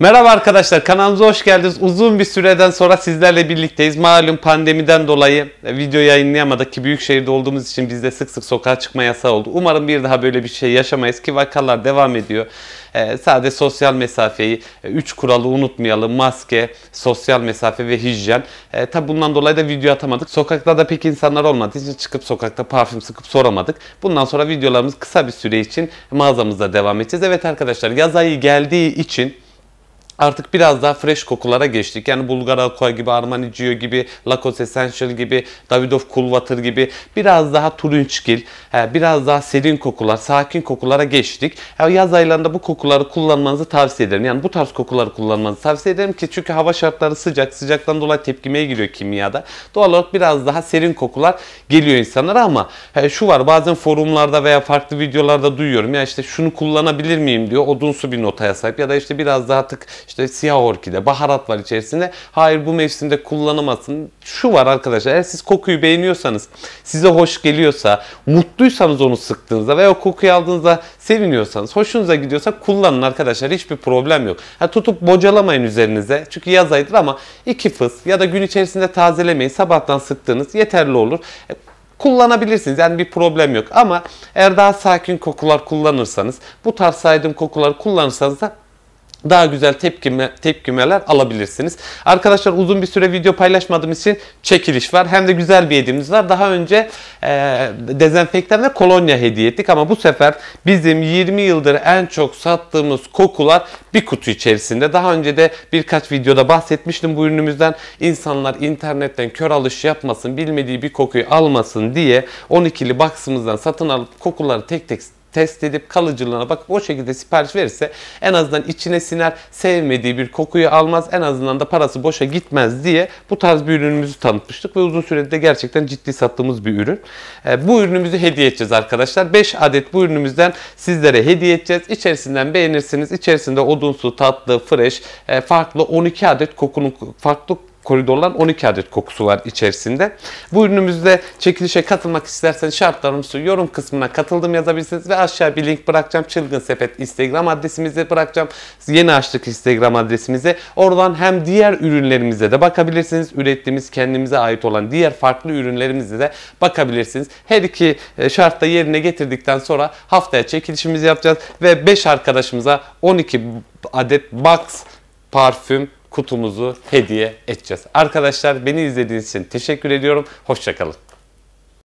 Merhaba arkadaşlar kanalımıza hoş geldiniz. Uzun bir süreden sonra sizlerle birlikteyiz. Malum pandemiden dolayı e, video yayınlayamadık ki büyük şehirde olduğumuz için bizde sık sık sokağa çıkma yasağı oldu. Umarım bir daha böyle bir şey yaşamayız ki vakalar devam ediyor. Ee, sadece sosyal mesafeyi, 3 e, kuralı unutmayalım. Maske, sosyal mesafe ve hijyen. Ee, Tabi bundan dolayı da video atamadık. Sokaklarda pek insanlar olmadı, için çıkıp sokakta parfüm sıkıp soramadık. Bundan sonra videolarımız kısa bir süre için mağazamızda devam edeceğiz. Evet arkadaşlar yaz ayı geldiği için artık biraz daha fresh kokulara geçtik. Yani Bulgar Aqua gibi, Armani Gio gibi, Lacoste Essential gibi, Davidoff Cool Water gibi biraz daha turunçgil, e, biraz daha serin kokular, sakin kokulara geçtik. Yaz aylarında bu kokuları kullanmanızı tavsiye ederim. Yani bu tarz kokuları kullanmanızı tavsiye ederim ki çünkü hava şartları sıcak. Sıcaktan dolayı tepkimeye giriyor kimyada. Doğal olarak biraz daha serin kokular geliyor insanlara ama e, şu var bazen forumlarda veya farklı videolarda duyuyorum. Ya işte şunu kullanabilir miyim diyor. Odunsu bir notaya sahip ya da işte biraz daha tık işte siyah orkide, baharat var içerisinde. Hayır bu mevsimde kullanamazsın. Şu var arkadaşlar eğer siz kokuyu beğeniyorsanız, size hoş geliyorsa, mutluysanız onu sıktığınızda veya o kokuyu aldığınızda seviniyorsanız, hoşunuza gidiyorsa kullanın arkadaşlar. Hiçbir problem yok. Ha, tutup bocalamayın üzerinize. Çünkü yaz ayıdır ama iki fıs ya da gün içerisinde tazelemeyin. Sabahtan sıktığınız yeterli olur e, kullanabilirsiniz. Yani bir problem yok. Ama eğer daha sakin kokular kullanırsanız, bu tarz saydığım kokular kullanırsanız da daha güzel tepkime, tepkimeler alabilirsiniz. Arkadaşlar uzun bir süre video paylaşmadığımız için çekiliş var. Hem de güzel bir hediyemiz var. Daha önce e, dezenfektan ve kolonya hediye ettik ama bu sefer bizim 20 yıldır en çok sattığımız kokular bir kutu içerisinde. Daha önce de birkaç videoda bahsetmiştim bu ürünümüzden. İnsanlar internetten kör alış yapmasın, bilmediği bir kokuyu almasın diye 12'li baksımızdan satın alıp kokuları tek tek test edip kalıcılığına bakıp o şekilde sipariş verirse en azından içine siner, sevmediği bir kokuyu almaz, en azından da parası boşa gitmez diye bu tarz bir ürünümüzü tanıtmıştık ve uzun sürede gerçekten ciddi sattığımız bir ürün. Ee, bu ürünümüzü hediye edeceğiz arkadaşlar. 5 adet bu ürünümüzden sizlere hediye edeceğiz. İçerisinden beğenirsiniz. İçerisinde odunsu, tatlı, fresh, e, farklı 12 adet kokunun farklı koridorlar 12 adet kokusu var içerisinde. Bu ürünümüzde çekilişe katılmak isterseniz şartlarımızı yorum kısmına katıldım yazabilirsiniz ve aşağı bir link bırakacağım. Çılgın Sepet Instagram adresimizi bırakacağım. Yeni açtık Instagram adresimizi. Oradan hem diğer ürünlerimize de bakabilirsiniz. Ürettiğimiz kendimize ait olan diğer farklı ürünlerimize de bakabilirsiniz. Her iki e, şartta yerine getirdikten sonra haftaya çekilişimizi yapacağız ve 5 arkadaşımıza 12 adet box parfüm kutumuzu hediye edeceğiz. Arkadaşlar beni izlediğiniz için teşekkür ediyorum. Hoşçakalın.